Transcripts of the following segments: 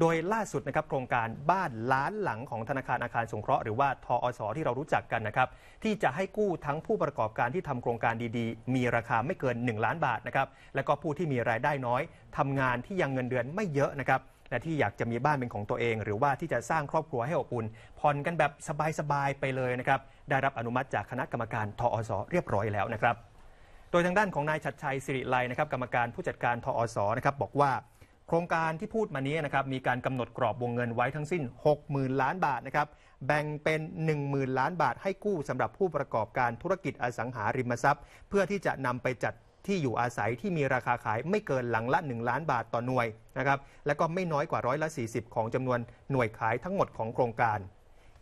โดยล่าสุดนะครับโครงการบ้านล้านหลังของธนาคารอาคารสงเคราะห์หรือว่าทออสที่เรารู้จักกันนะครับ ที่จะให้กู้ทั้งผู้ประกอบการที่ทำโครงการดีๆ มีราคาไม่เกิน 1 ล้านบาทนะครับแล้วก็ผู้ที่มีรายได้น้อย ทำงานที่ยังเงินเดือนไม่เยอะนะครับและที่อยากจะมีบ้านเป็นของตัวเอง หรือว่าที่จะสร้างครอบครัวให้อบอุ่นผ่อนกันแบบสบายๆไปเลยนะครับได้รับอนุมัติ จากคณะกรรมการทออสเรียบร้อยแล้วนะครับโดยทางด้านของนายชัดชัยสิริไลนะครับกรรมการผู้จัดการทอสนะครับบอกว่าโครงการที่พูดมานี้นะครับมีการกำหนดกรอบวงเงินไว้ทั้งสิ้น60,000 ล้านบาทนะครับแบ่งเป็น 10,000 ล้านบาทให้กู้สำหรับผู้ประกอบการธุรกิจอสังหาริมทรัพย์ เพื่อที่จะนำไปจัดที่อยู่อาศัยที่มีราคาขายไม่เกินหลังละ 1 ล้านบาทต่อหน่วยนะครับและก็ไม่น้อยกว่าร้อยละ40 ของจำนวนหน่วยขายทั้งหมดของโครงการ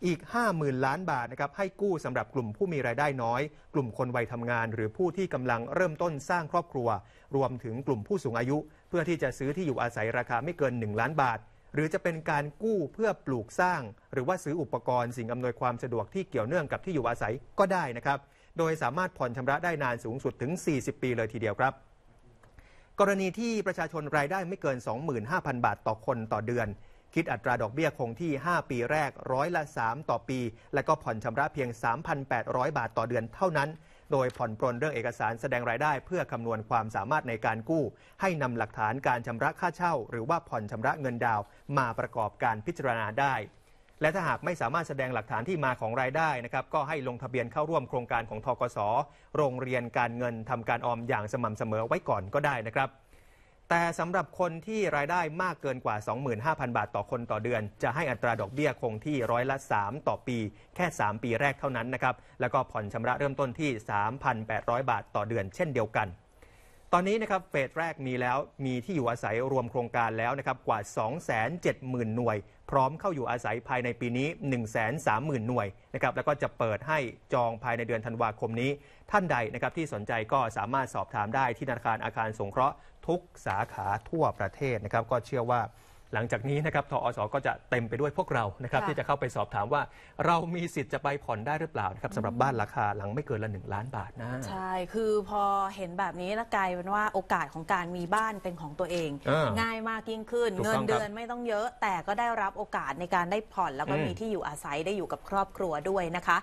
อีก50,000 ล้านบาทนะครับให้กู้สำหรับกลุ่มผู้มีรายได้น้อย กลุ่มคนวัยทำงาน หรือผู้ที่กำลังเริ่มต้นสร้างครอบครัว รวมถึงกลุ่มผู้สูงอายุ เพื่อที่จะซื้อที่อยู่อาศัยราคาไม่เกิน 1 ล้านบาท หรือจะเป็นการกู้เพื่อปลูกสร้าง หรือว่าซื้ออุปกรณ์สิ่งอำนวยความสะดวกที่เกี่ยวเนื่องกับที่อยู่อาศัยก็ได้นะครับโดยสามารถผ่อนชำระได้นานสูงสุดถึง 40 ปีเลยทีเดียวครับ กรณีที่ประชาชนรายได้ไม่เกิน 25,000 บาทต่อคนต่อเดือนคิดอัตราดอกเบี้ยคงที่ 5 ปีแรก ร้อยละ 3 ต่อปี และก็ผ่อนชำระเพียง 3,800 บาทต่อเดือนเท่านั้น โดยผ่อนปรนเรื่องเอกสารแสดงรายได้เพื่อคำนวณความสามารถในการกู้ ให้นำหลักฐานการชำระค่าเช่า หรือว่าผ่อนชำระเงินดาว มาประกอบการพิจารณาได้ และถ้าหากไม่สามารถแสดงหลักฐานที่มาของรายได้นะครับก็ให้ลงทะเบียนเข้าร่วมโครงการของทกศโรงเรียนการเงินทำการออมอย่างสม่ำเสมอไว้ก่อนก็ได้นะครับแต่สำหรับคนที่รายได้มากเกินกว่า 25,000 บาทต่อคนต่อเดือน จะให้อัตราดอกเบี้ยคงที่ร้อยละ 3 ต่อปี แค่ 3 ปีแรกเท่านั้นนะครับ แล้วก็ผ่อนชำระเริ่มต้นที่ 3,800 บาทต่อเดือนเช่นเดียวกันตอนนี้นะครับเฟสแรกมีแล้วมีที่อยู่อาศัยรวมโครงการแล้วนะครับกว่า 270,000 หน่วย พร้อมเข้าอยู่อาศัยภายในปีนี้ 130,000 หน่วยนะครับแล้วก็จะเปิดให้จองภายในเดือนธันวาคมนี้ท่านใดนะครับที่สนใจก็สามารถสอบถามได้ที่ธนาคารอาคารสงเคราะห์ ทุกสาขาทั่วประเทศนะครับก็เชื่อว่าหลังจากนี้นะครับทอสก็จะเต็มไปด้วยพวกเรานะครับที่จะเข้าไปสอบถามว่า เรามีสิทธิ์จะ ไปผ่อนได้หรือเปล่านะครับสำหรับบ้านราคาหลังไม่เกินละ1 ล้านบาทนะใช่คือพอเห็นแบบนี้และกลายเป็นว่าโอกาสของการมีบ้านเป็นของตัวเององ่ายมากยิ่งขึ้น เงินเดือนไม่ต้องเยอะ แต่ก็ได้รับโอกาสในการได้ผ่อนแล้วก็มีที่อยู่อาศัยได้อยู่กับครอบครัวด้วยนะคะ